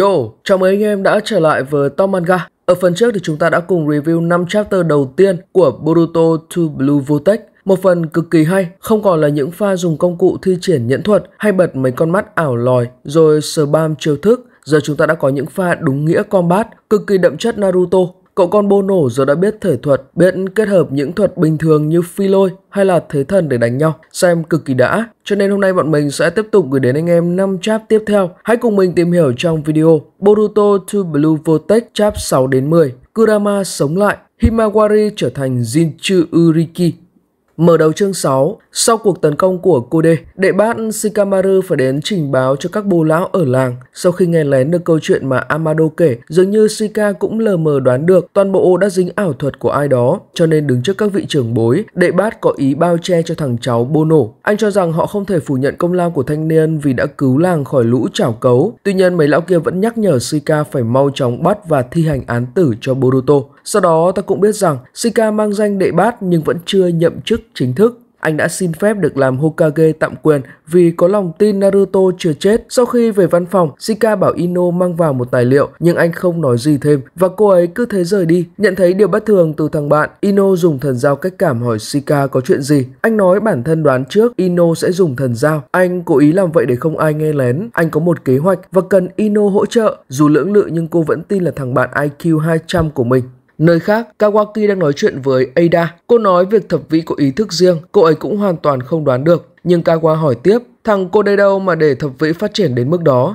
Yo, chào mừng anh em đã trở lại với Top Manga. Ở phần trước thì chúng ta đã cùng review 5 chapter đầu tiên của Boruto to Blue Vortex. Một phần cực kỳ hay, không còn là những pha dùng công cụ thi triển nhẫn thuật hay bật mấy con mắt ảo lòi rồi spam chiêu thức. Giờ chúng ta đã có những pha đúng nghĩa combat, cực kỳ đậm chất Naruto Cậu con bô nổ giờ đã biết thể thuật, biết kết hợp những thuật bình thường như phi lôi hay là thế thần để đánh nhau, xem cực kỳ đã. Cho nên hôm nay bọn mình sẽ tiếp tục gửi đến anh em 5 chap tiếp theo. Hãy cùng mình tìm hiểu trong video Boruto to Blue Vortex chap 6 đến 10, Kurama sống lại, Himawari trở thành Jinchu Uriki, Mở đầu chương 6, sau cuộc tấn công của Kude, đệ bát Shikamaru phải đến trình báo cho các bố lão ở làng. Sau khi nghe lén được câu chuyện mà Amado kể, dường như Shika cũng lờ mờ đoán được toàn bộ đã dính ảo thuật của ai đó, cho nên đứng trước các vị trưởng bối, đệ bát có ý bao che cho thằng cháu Bono. Anh cho rằng họ không thể phủ nhận công lao của thanh niên vì đã cứu làng khỏi lũ chảo cấu. Tuy nhiên mấy lão kia vẫn nhắc nhở Shika phải mau chóng bắt và thi hành án tử cho Boruto. Sau đó ta cũng biết rằng Shika mang danh đệ bát nhưng vẫn chưa nhậm chức chính thức anh đã xin phép được làm Hokage tạm quyền vì có lòng tin Naruto chưa chết. Sau khi về văn phòng, Shika bảo Ino mang vào một tài liệu nhưng anh không nói gì thêm và cô ấy cứ thế rời đi. Nhận thấy điều bất thường từ thằng bạn, Ino dùng thần dao cách cảm hỏi Shika có chuyện gì. Anh nói bản thân đoán trước Ino sẽ dùng thần dao. Anh cố ý làm vậy để không ai nghe lén. Anh có một kế hoạch và cần Ino hỗ trợ. Dù lưỡng lự nhưng cô vẫn tin là thằng bạn IQ 200 của mình. Nơi khác, Kawaki đang nói chuyện với Ada. Cô nói việc thập vĩ có ý thức riêng, cô ấy cũng hoàn toàn không đoán được. Nhưng Kawa hỏi tiếp, thằng cô đây đâu mà để thập vĩ phát triển đến mức đó?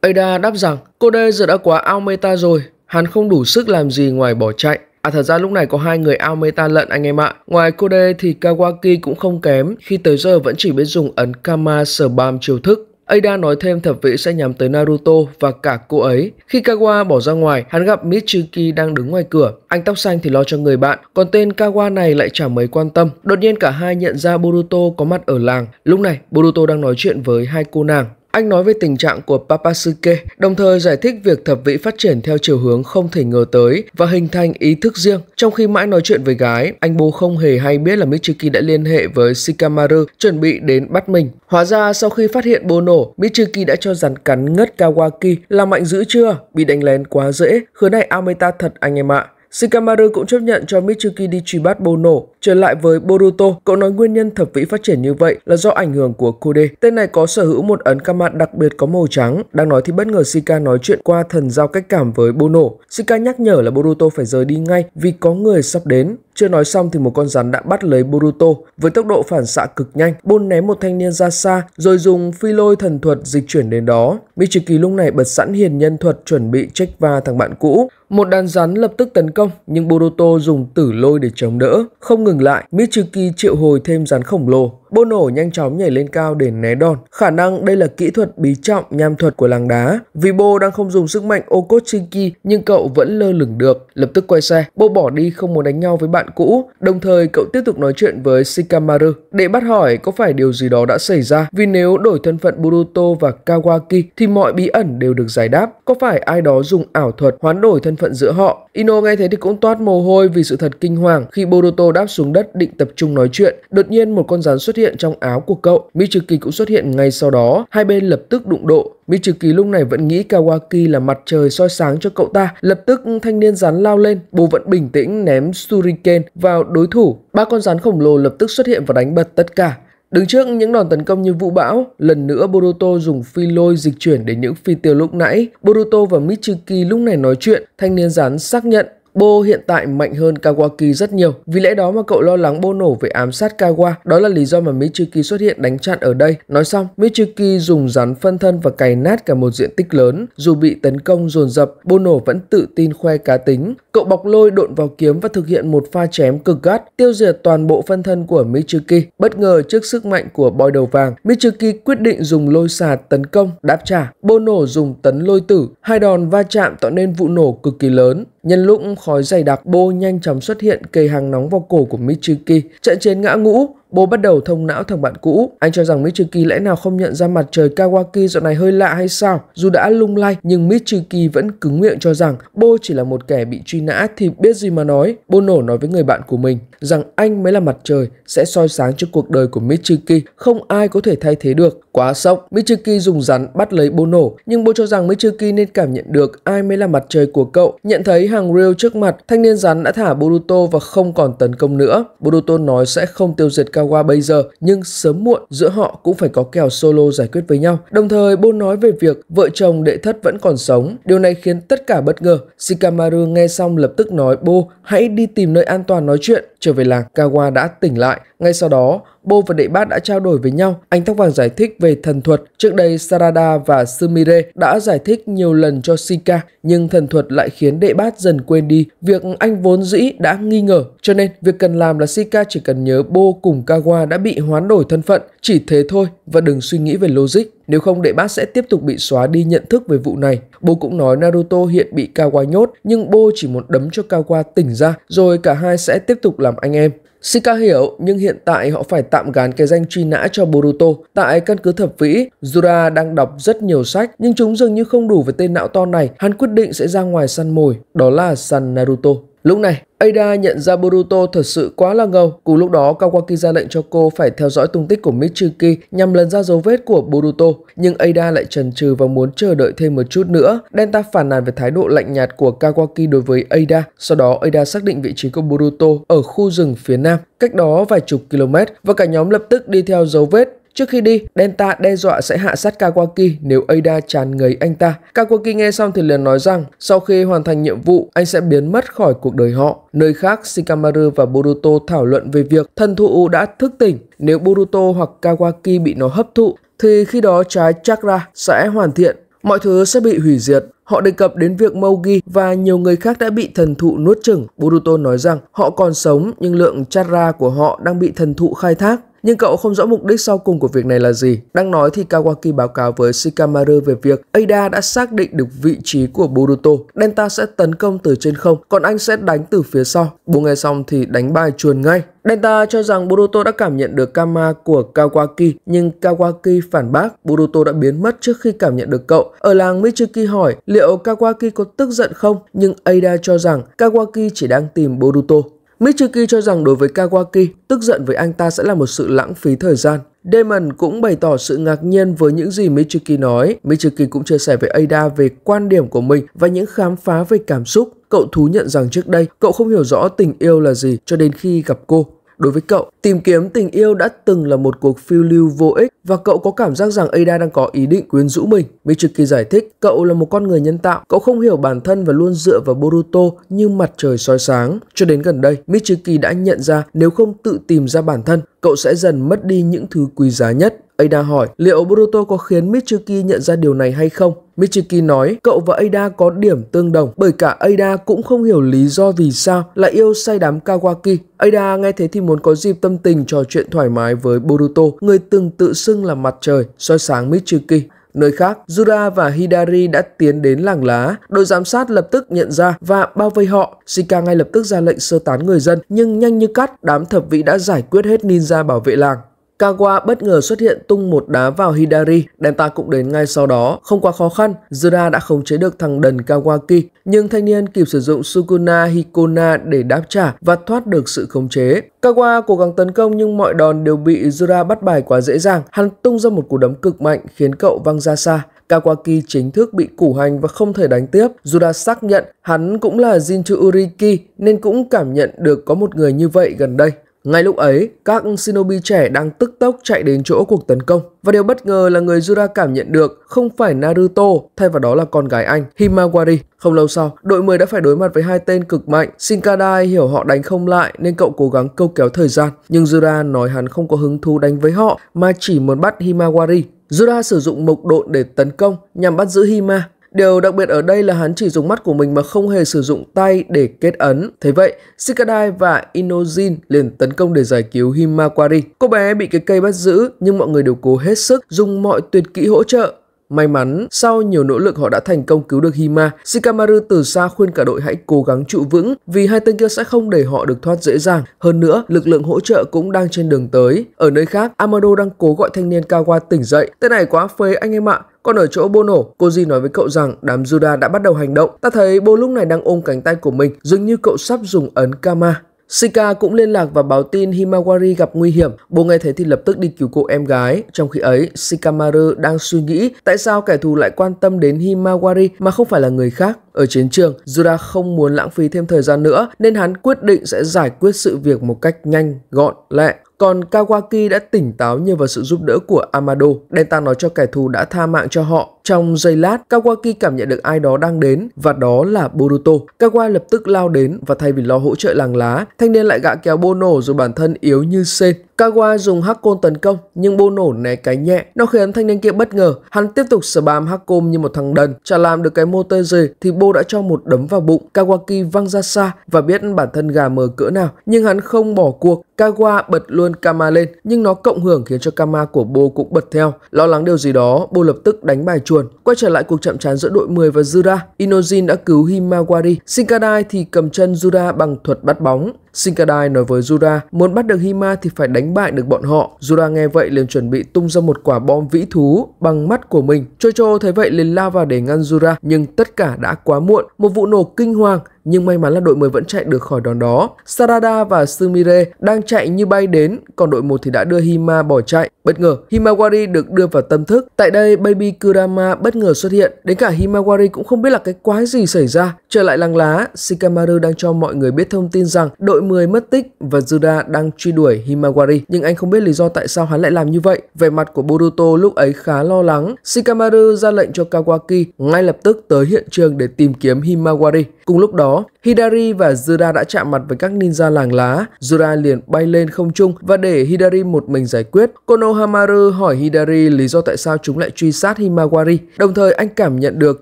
Ada đáp rằng, cô đây giờ đã quá ao meta rồi, hắn không đủ sức làm gì ngoài bỏ chạy. À thật ra lúc này có hai người ao meta lận anh em ạ. Ngoài cô đây thì Kawaki cũng không kém, khi tới giờ vẫn chỉ biết dùng ấn Kama spam chiêu thức. Ada nói thêm thập vị sẽ nhắm tới Naruto và cả cô ấy. Khi Kawa bỏ ra ngoài, hắn gặp Mitsuki đang đứng ngoài cửa. Anh tóc xanh thì lo cho người bạn, còn tên Kawa này lại chẳng mấy quan tâm. Đột nhiên cả hai nhận ra Boruto có mặt ở làng. Lúc này, Boruto đang nói chuyện với hai cô nàng. Anh nói về tình trạng của Papasuke, đồng thời giải thích việc thập vĩ phát triển theo chiều hướng không thể ngờ tới và hình thành ý thức riêng. Trong khi mãi nói chuyện với gái, anh bố không hề hay biết là Michiki đã liên hệ với Shikamaru chuẩn bị đến bắt mình. Hóa ra sau khi phát hiện bô nổ, Michiki đã cho rắn cắn ngất Kawaki. Là mạnh dữ chưa? Bị đánh lén quá dễ. Khứa này Ameta thật anh em ạ. À. Shikamaru cũng chấp nhận cho Mitsuki đi truy bắt Bono. Trở lại với Boruto, cậu nói nguyên nhân thập vĩ phát triển như vậy là do ảnh hưởng của Kude. Tên này có sở hữu một ấn Kamat đặc biệt có màu trắng. Đang nói thì bất ngờ Shika nói chuyện qua thần giao cách cảm với Bono. Shika nhắc nhở là Boruto phải rời đi ngay vì có người sắp đến. Chưa nói xong thì một con rắn đã bắt lấy Boruto. Với tốc độ phản xạ cực nhanh, Bôn ném một thanh niên ra xa rồi dùng phi lôi thần thuật dịch chuyển đến đó. Michiki lúc này bật sẵn hiền nhân thuật chuẩn bị trách va thằng bạn cũ. Một đàn rắn lập tức tấn công, nhưng Boruto dùng tử lôi để chống đỡ. Không ngừng lại, Michiki triệu hồi thêm rắn khổng lồ Bô nổ nhanh chóng nhảy lên cao để né đòn. Khả năng đây là kỹ thuật bí trọng nham thuật của làng đá. Vì Bô đang không dùng sức mạnh Okotchinki nhưng cậu vẫn lơ lửng được. Lập tức quay xe, Bô bỏ đi không muốn đánh nhau với bạn cũ. Đồng thời cậu tiếp tục nói chuyện với Shikamaru để bắt hỏi có phải điều gì đó đã xảy ra. Vì nếu đổi thân phận Boruto và Kawaki thì mọi bí ẩn đều được giải đáp. Có phải ai đó dùng ảo thuật hoán đổi thân phận giữa họ? Ino nghe thấy thì cũng toát mồ hôi vì sự thật kinh hoàng khi Boruto đáp xuống đất định tập trung nói chuyện. Đột nhiên một con rắn xuất hiện hiện trong áo của cậu. Michiki cũng xuất hiện ngay sau đó, hai bên lập tức đụng độ. Michiki lúc này vẫn nghĩ Kawaki là mặt trời soi sáng cho cậu ta. Lập tức thanh niên rắn lao lên, bố vẫn bình tĩnh ném Suriken vào đối thủ. Ba con rắn khổng lồ lập tức xuất hiện và đánh bật tất cả. Đứng trước những đòn tấn công như vũ bão, lần nữa Boruto dùng phi lôi dịch chuyển đến những phi tiêu lúc nãy. Boruto và Michiki lúc này nói chuyện, thanh niên rắn xác nhận Bo hiện tại mạnh hơn Kawaki rất nhiều. Vì lẽ đó mà cậu lo lắng Bo nổ về ám sát Kawa. Đó là lý do mà Michiki xuất hiện đánh chặn ở đây. Nói xong, Michiki dùng rắn phân thân và cày nát cả một diện tích lớn. Dù bị tấn công dồn dập, Bo nổ vẫn tự tin khoe cá tính. Cậu bọc lôi độn vào kiếm và thực hiện một pha chém cực gắt, tiêu diệt toàn bộ phân thân của Michiki. Bất ngờ trước sức mạnh của boy đầu vàng, Michiki quyết định dùng lôi xà tấn công, đáp trả. Bo nổ dùng tấn lôi tử. Hai đòn va chạm tạo nên vụ nổ cực kỳ lớn. Nhân lúc khói dày đặc bô nhanh chóng xuất hiện kề hàng nóng vào cổ của Michiki. Trận chiến ngã ngũ, Bố bắt đầu thông não thằng bạn cũ. Anh cho rằng Mitsuki lẽ nào không nhận ra mặt trời Kawaki dạo này hơi lạ hay sao? Dù đã lung lay nhưng Mitsuki vẫn cứng miệng cho rằng Bô chỉ là một kẻ bị truy nã thì biết gì mà nói. Bô nổ nói với người bạn của mình rằng anh mới là mặt trời sẽ soi sáng cho cuộc đời của Mitsuki, Không ai có thể thay thế được. Quá sốc, Mitsuki dùng rắn bắt lấy Bô nổ nhưng Bô cho rằng Mitsuki nên cảm nhận được ai mới là mặt trời của cậu. Nhận thấy hàng rêu trước mặt, thanh niên rắn đã thả Boruto và không còn tấn công nữa. Boruto nói sẽ không tiêu diệt Kawaki Nishikawa bây giờ, nhưng sớm muộn giữa họ cũng phải có kèo solo giải quyết với nhau. Đồng thời, Bôn nói về việc vợ chồng đệ thất vẫn còn sống. Điều này khiến tất cả bất ngờ. Shikamaru nghe xong lập tức nói Bô hãy đi tìm nơi an toàn nói chuyện. Trở về làng, Kawa đã tỉnh lại. Ngay sau đó, Bo và Đệ Bát đã trao đổi với nhau. Anh Tóc Vàng giải thích về thần thuật. Trước đây, Sarada và Sumire đã giải thích nhiều lần cho Sika, nhưng thần thuật lại khiến Đệ Bát dần quên đi việc anh vốn dĩ đã nghi ngờ. Cho nên, việc cần làm là Sika chỉ cần nhớ Bo cùng Kawa đã bị hoán đổi thân phận. Chỉ thế thôi và đừng suy nghĩ về logic. Nếu không đệ bát sẽ tiếp tục bị xóa đi nhận thức về vụ này. Bố cũng nói Naruto hiện bị Kawa nhốt nhưng Bo chỉ muốn đấm cho Kawa tỉnh ra rồi cả hai sẽ tiếp tục làm anh em. Sika hiểu nhưng hiện tại họ phải tạm gán cái danh truy nã cho Boruto. Tại căn cứ thập vĩ, Zura đang đọc rất nhiều sách nhưng chúng dường như không đủ với tên não to này. Hắn quyết định sẽ ra ngoài săn mồi, đó là săn Naruto. Lúc này, Ada nhận ra Boruto thật sự quá là ngầu. Cùng lúc đó, Kawaki ra lệnh cho cô phải theo dõi tung tích của Mitsuki nhằm lần ra dấu vết của Boruto. Nhưng Ada lại chần chừ và muốn chờ đợi thêm một chút nữa. Delta phản nàn về thái độ lạnh nhạt của Kawaki đối với Ada. Sau đó, Ada xác định vị trí của Boruto ở khu rừng phía nam, cách đó vài chục km và cả nhóm lập tức đi theo dấu vết Trước khi đi, Delta đe dọa sẽ hạ sát Kawaki nếu Ada tràn ngấy anh ta. Kawaki nghe xong thì liền nói rằng sau khi hoàn thành nhiệm vụ, anh sẽ biến mất khỏi cuộc đời họ. Nơi khác, Shikamaru và Boruto thảo luận về việc thần thụ đã thức tỉnh. Nếu Boruto hoặc Kawaki bị nó hấp thụ, thì khi đó trái chakra sẽ hoàn thiện. Mọi thứ sẽ bị hủy diệt. Họ đề cập đến việc Mogi và nhiều người khác đã bị thần thụ nuốt chửng. Boruto nói rằng họ còn sống nhưng lượng chakra của họ đang bị thần thụ khai thác nhưng cậu không rõ mục đích sau cùng của việc này là gì. Đang nói thì Kawaki báo cáo với Shikamaru về việc Ada đã xác định được vị trí của Boruto. Delta sẽ tấn công từ trên không, còn anh sẽ đánh từ phía sau. Bố nghe xong thì đánh bài chuồn ngay. Delta cho rằng Boruto đã cảm nhận được Kama của Kawaki, nhưng Kawaki phản bác Boruto đã biến mất trước khi cảm nhận được cậu. Ở làng Michiki hỏi liệu Kawaki có tức giận không, nhưng Ada cho rằng Kawaki chỉ đang tìm Boruto. Michiki cho rằng đối với Kawaki, tức giận với anh ta sẽ là một sự lãng phí thời gian. Damon cũng bày tỏ sự ngạc nhiên với những gì Michiki nói. Michiki cũng chia sẻ với Ada về quan điểm của mình và những khám phá về cảm xúc. Cậu thú nhận rằng trước đây, cậu không hiểu rõ tình yêu là gì cho đến khi gặp cô. Đối với cậu, tìm kiếm tình yêu đã từng là một cuộc phiêu lưu vô ích và cậu có cảm giác rằng Ada đang có ý định quyến rũ mình. Michiki giải thích, cậu là một con người nhân tạo, cậu không hiểu bản thân và luôn dựa vào Boruto như mặt trời soi sáng. Cho đến gần đây, Michiki đã nhận ra nếu không tự tìm ra bản thân, cậu sẽ dần mất đi những thứ quý giá nhất. Ada hỏi liệu Boruto có khiến Mitsuki nhận ra điều này hay không? Michiki nói cậu và Ada có điểm tương đồng bởi cả Ada cũng không hiểu lý do vì sao lại yêu say đắm Kawaki. Ada nghe thế thì muốn có dịp tâm tình trò chuyện thoải mái với Boruto, người từng tự xưng là mặt trời, soi sáng Michiki. Nơi khác, Jura và Hidari đã tiến đến làng lá. Đội giám sát lập tức nhận ra và bao vây họ. Shika ngay lập tức ra lệnh sơ tán người dân, nhưng nhanh như cắt, đám thập vĩ đã giải quyết hết ninja bảo vệ làng. Kawa bất ngờ xuất hiện tung một đá vào Hidari, Delta cũng đến ngay sau đó. Không quá khó khăn, Zura đã khống chế được thằng đần Kawaki, nhưng thanh niên kịp sử dụng Sukuna Hikona để đáp trả và thoát được sự khống chế. Kawa cố gắng tấn công nhưng mọi đòn đều bị Zura bắt bài quá dễ dàng. Hắn tung ra một cú đấm cực mạnh khiến cậu văng ra xa. Kawaki chính thức bị củ hành và không thể đánh tiếp. Juda xác nhận hắn cũng là Jinchu Uriki nên cũng cảm nhận được có một người như vậy gần đây. Ngay lúc ấy, các shinobi trẻ đang tức tốc chạy đến chỗ cuộc tấn công. Và điều bất ngờ là người Jura cảm nhận được không phải Naruto, thay vào đó là con gái anh, Himawari. Không lâu sau, đội 10 đã phải đối mặt với hai tên cực mạnh. Shinkadai hiểu họ đánh không lại nên cậu cố gắng câu kéo thời gian. Nhưng Jura nói hắn không có hứng thú đánh với họ mà chỉ muốn bắt Himawari. Jura sử dụng mộc độn để tấn công nhằm bắt giữ Hima Điều đặc biệt ở đây là hắn chỉ dùng mắt của mình mà không hề sử dụng tay để kết ấn. Thế vậy, Shikadai và Inojin liền tấn công để giải cứu Himawari. Cô bé bị cái cây bắt giữ nhưng mọi người đều cố hết sức dùng mọi tuyệt kỹ hỗ trợ May mắn, sau nhiều nỗ lực họ đã thành công cứu được Hima. Shikamaru từ xa khuyên cả đội hãy cố gắng trụ vững vì hai tên kia sẽ không để họ được thoát dễ dàng. Hơn nữa, lực lượng hỗ trợ cũng đang trên đường tới. Ở nơi khác, Amado đang cố gọi thanh niên Kawa tỉnh dậy. Tên này quá phế anh em ạ, còn ở chỗ Bô nổ, cô Di nói với cậu rằng đám Juda đã bắt đầu hành động. Ta thấy Bô lúc này đang ôm cánh tay của mình, dường như cậu sắp dùng ấn Kama Sika cũng liên lạc và báo tin Himawari gặp nguy hiểm. Bố nghe thấy thì lập tức đi cứu cô em gái. Trong khi ấy, Shikamaru đang suy nghĩ tại sao kẻ thù lại quan tâm đến Himawari mà không phải là người khác. Ở chiến trường, Judah không muốn lãng phí thêm thời gian nữa nên hắn quyết định sẽ giải quyết sự việc một cách nhanh, gọn, lẹ. Còn Kawaki đã tỉnh táo nhờ vào sự giúp đỡ của Amado. Delta nói cho kẻ thù đã tha mạng cho họ. Trong giây lát, Kawaki cảm nhận được ai đó đang đến và đó là Boruto. Kawa lập tức lao đến và thay vì lo hỗ trợ làng lá, thanh niên lại gạ kéo Bono dù bản thân yếu như sên. Kawa dùng Hakon tấn công nhưng Bono né cái nhẹ. Nó khiến thanh niên kia bất ngờ. Hắn tiếp tục bám Hakon như một thằng đần. Chả làm được cái mô tê gì thì Bo đã cho một đấm vào bụng. Kawaki văng ra xa và biết bản thân gà mờ cỡ nào. Nhưng hắn không bỏ cuộc. Kawa bật luôn Kama lên nhưng nó cộng hưởng khiến cho Kama của Bo cũng bật theo. Lo lắng điều gì đó, Bo lập tức đánh bài chuồn. Quay trở lại cuộc chạm trán giữa đội 10 và Zura. Inojin đã cứu Himawari. Shinkadai thì cầm chân Zura bằng thuật bắt bóng. Sinkadai nói với Jura muốn bắt được Hima thì phải đánh bại được bọn họ. Jura nghe vậy liền chuẩn bị tung ra một quả bom vĩ thú bằng mắt của mình. Chocho thấy vậy liền lao vào để ngăn Jura nhưng tất cả đã quá muộn. Một vụ nổ kinh hoàng nhưng may mắn là đội 10 vẫn chạy được khỏi đòn đó. Sarada và Sumire đang chạy như bay đến, còn đội 1 thì đã đưa Hima bỏ chạy. Bất ngờ, Himawari được đưa vào tâm thức. Tại đây, Baby Kurama bất ngờ xuất hiện. Đến cả Himawari cũng không biết là cái quái gì xảy ra. Trở lại làng lá, Shikamaru đang cho mọi người biết thông tin rằng đội 10 mất tích và Juda đang truy đuổi Himawari. Nhưng anh không biết lý do tại sao hắn lại làm như vậy. Vẻ mặt của Boruto lúc ấy khá lo lắng. Shikamaru ra lệnh cho Kawaki ngay lập tức tới hiện trường để tìm kiếm Himawari. Cùng lúc đó, Hidari và Zura đã chạm mặt với các ninja làng lá. Zura liền bay lên không trung và để Hidari một mình giải quyết. Konohamaru hỏi Hidari lý do tại sao chúng lại truy sát Himawari. Đồng thời anh cảm nhận được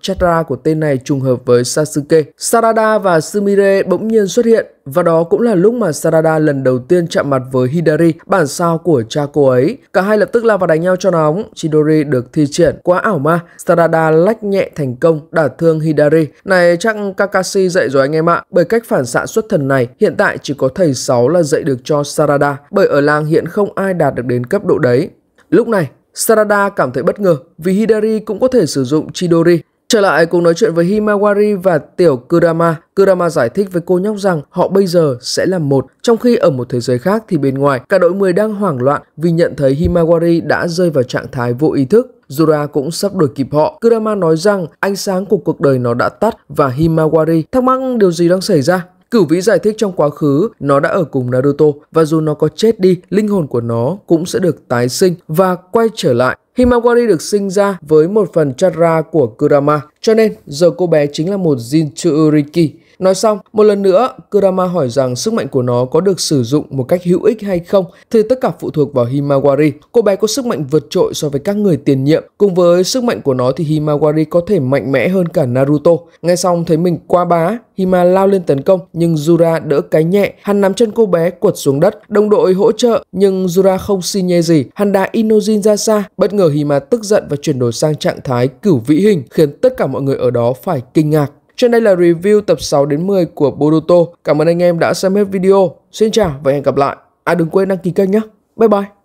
chakra của tên này trùng hợp với Sasuke. Sarada và Sumire bỗng nhiên xuất hiện và đó cũng là lúc mà Sarada lần đầu tiên chạm mặt với Hidari, bản sao của cha cô ấy. Cả hai lập tức lao vào đánh nhau cho nóng, Chidori được thi triển. Quá ảo ma, Sarada lách nhẹ thành công, đả thương Hidari. Này chắc Kakashi dạy rồi anh em mạ bởi cách phản xạ xuất thần này hiện tại chỉ có thầy sáu là dạy được cho Sarada bởi ở làng hiện không ai đạt được đến cấp độ đấy. Lúc này, Sarada cảm thấy bất ngờ vì Hidari cũng có thể sử dụng Chidori. Trở lại cùng nói chuyện với Himawari và tiểu Kurama. Kurama giải thích với cô nhóc rằng họ bây giờ sẽ là một. Trong khi ở một thế giới khác thì bên ngoài, cả đội 10 đang hoảng loạn vì nhận thấy Himawari đã rơi vào trạng thái vô ý thức. Zora cũng sắp đuổi kịp họ. Kurama nói rằng ánh sáng của cuộc đời nó đã tắt và Himawari thắc mắc điều gì đang xảy ra. Cửu vĩ giải thích trong quá khứ nó đã ở cùng Naruto và dù nó có chết đi, linh hồn của nó cũng sẽ được tái sinh và quay trở lại. Himawari được sinh ra với một phần chakra của Kurama, cho nên giờ cô bé chính là một Jinchuriki. Nói xong, một lần nữa, Kurama hỏi rằng sức mạnh của nó có được sử dụng một cách hữu ích hay không thì tất cả phụ thuộc vào Himawari. Cô bé có sức mạnh vượt trội so với các người tiền nhiệm. Cùng với sức mạnh của nó thì Himawari có thể mạnh mẽ hơn cả Naruto. Ngay xong thấy mình quá bá, Hima lao lên tấn công nhưng Jura đỡ cái nhẹ. Hắn nắm chân cô bé quật xuống đất, đồng đội hỗ trợ nhưng Jura không xi nhê gì. Hắn đá Inojin ra xa, bất ngờ Hima tức giận và chuyển đổi sang trạng thái cửu vĩ hình khiến tất cả mọi người ở đó phải kinh ngạc. Trên đây là review tập 6 đến 10 của Boruto. Cảm ơn anh em đã xem hết video. Xin chào và hẹn gặp lại. À đừng quên đăng ký kênh nhé. Bye bye.